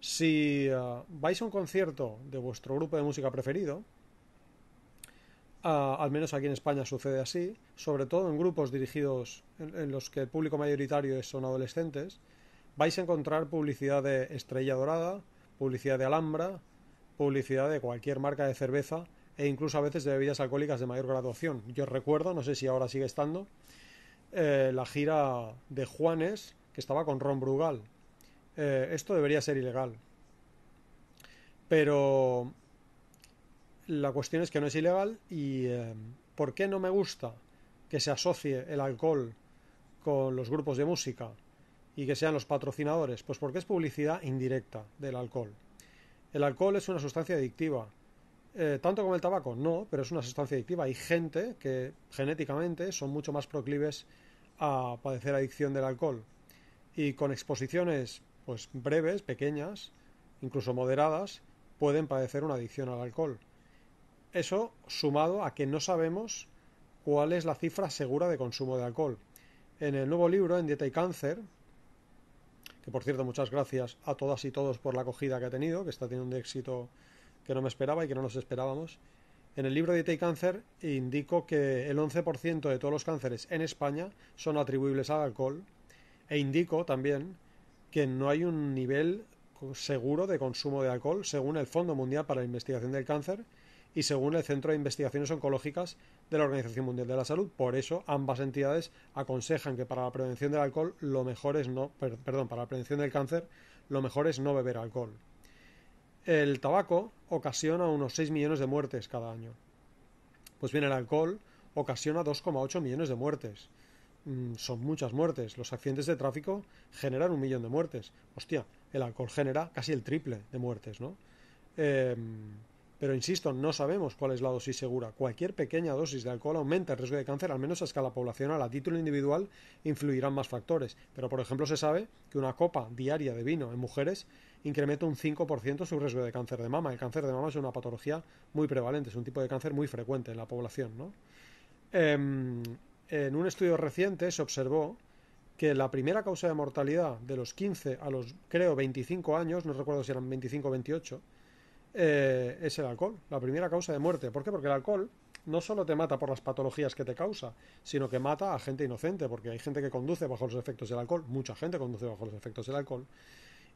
Si eh, vais a un concierto de vuestro grupo de música preferido, eh, al menos aquí en España sucede así, sobre todo en grupos dirigidos en, los que el público mayoritario son adolescentes, vais a encontrar publicidad de Estrella Dorada, publicidad de Alhambra, publicidad de cualquier marca de cerveza e incluso a veces de bebidas alcohólicas de mayor graduación. Yo recuerdo, no sé si ahora sigue estando, eh, la gira de Juanes que estaba con Ron Brugal eh, esto debería ser ilegal. Pero la cuestión es que no es ilegal y eh, ¿por qué no me gusta que se asocie el alcohol con los grupos de música y que sean los patrocinadores? Pues porque es publicidad indirecta del alcohol. El alcohol es una sustancia adictiva. Eh, tanto como el tabaco, no, pero es una sustancia adictiva. Hay gente que genéticamente son mucho más proclives a padecer adicción del alcohol. Y con exposiciones pues breves, pequeñas, incluso moderadas, pueden padecer una adicción al alcohol. Eso sumado a que no sabemos cuál es la cifra segura de consumo de alcohol. En el nuevo libro, En Dieta y Cáncer, que por cierto muchas gracias a todas y todos por la acogida que ha tenido, que está teniendo un éxito que no me esperaba y que no nos esperábamos, en el libro Dieta y Cáncer indico que el 11% de todos los cánceres en España son atribuibles al alcohol e indico también que no hay un nivel seguro de consumo de alcohol según el Fondo Mundial para la Investigación del Cáncer y según el Centro de Investigaciones Oncológicas de la Organización Mundial de la Salud. Por eso ambas entidades aconsejan que para la prevención del alcohol lo mejor es no perdón, para la prevención del cáncer lo mejor es no beber alcohol. El tabaco ocasiona unos 6 millones de muertes cada año. Pues bien, el alcohol ocasiona 2,8 millones de muertes. Mm, son muchas muertes. Los accidentes de tráfico generan un millón de muertes. Hostia, el alcohol genera casi el triple de muertes, ¿no? Em, pero insisto, no sabemos cuál es la dosis segura. Cualquier pequeña dosis de alcohol aumenta el riesgo de cáncer, al menos a escala poblacional. A título individual influirán más factores. Pero, por ejemplo, se sabe que una copa diaria de vino en mujeres incrementa un 5% su riesgo de cáncer de mama. El cáncer de mama es una patología muy prevalente, es un tipo de cáncer muy frecuente en la población. ¿no? Em, en un estudio reciente se observó que la primera causa de mortalidad de los 15 a los, creo, 25 años, no recuerdo si eran 25 o 28, eh, es el alcohol, la primera causa de muerte. ¿Por qué? Porque el alcohol no solo te mata por las patologías que te causa, sino que mata a gente inocente, porque hay gente que conduce bajo los efectos del alcohol, mucha gente conduce bajo los efectos del alcohol,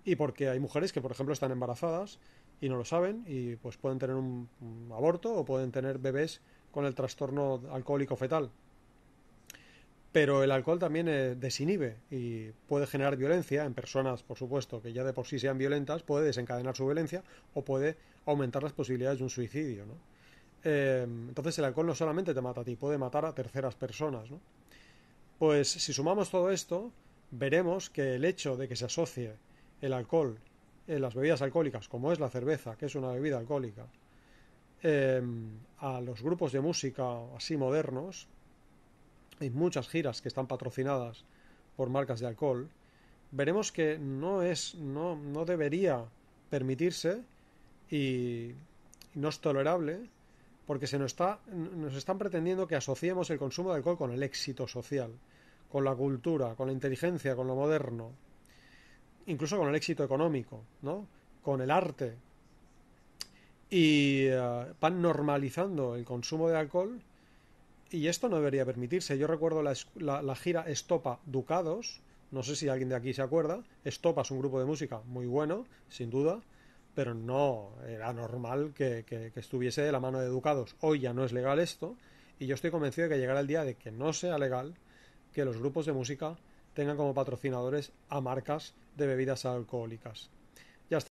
y porque hay mujeres que, por ejemplo, están embarazadas y no lo saben y pues pueden tener un aborto o pueden tener bebés con el trastorno alcohólico fetal, pero el alcohol también eh, desinhibe y puede generar violencia en personas, por supuesto, que ya de por sí sean violentas, puede desencadenar su violencia o puede aumentar las posibilidades de un suicidio. Eh, entonces el alcohol no solamente te mata a ti, puede matar a terceras personas. Pues si sumamos todo esto, veremos que el hecho de que se asocie el alcohol en eh, las bebidas alcohólicas, como es la cerveza, que es una bebida alcohólica, a los grupos de música así modernos, hay muchas giras que están patrocinadas por marcas de alcohol, veremos que no es, no, no debería permitirse y no es tolerable porque se nos, está, nos están pretendiendo que asociemos el consumo de alcohol con el éxito social, con la cultura, con la inteligencia, con lo moderno, incluso con el éxito económico, ¿no? con el arte. Y eh, van normalizando el consumo de alcohol y esto no debería permitirse. Yo recuerdo la, la, gira Estopa Ducados, no sé si alguien de aquí se acuerda. Estopa es un grupo de música muy bueno, sin duda, pero no era normal que, que estuviese de la mano de Ducados. Hoy ya no es legal esto, y yo estoy convencido de que llegará el día de que no sea legal que los grupos de música tengan como patrocinadores a marcas de bebidas alcohólicas.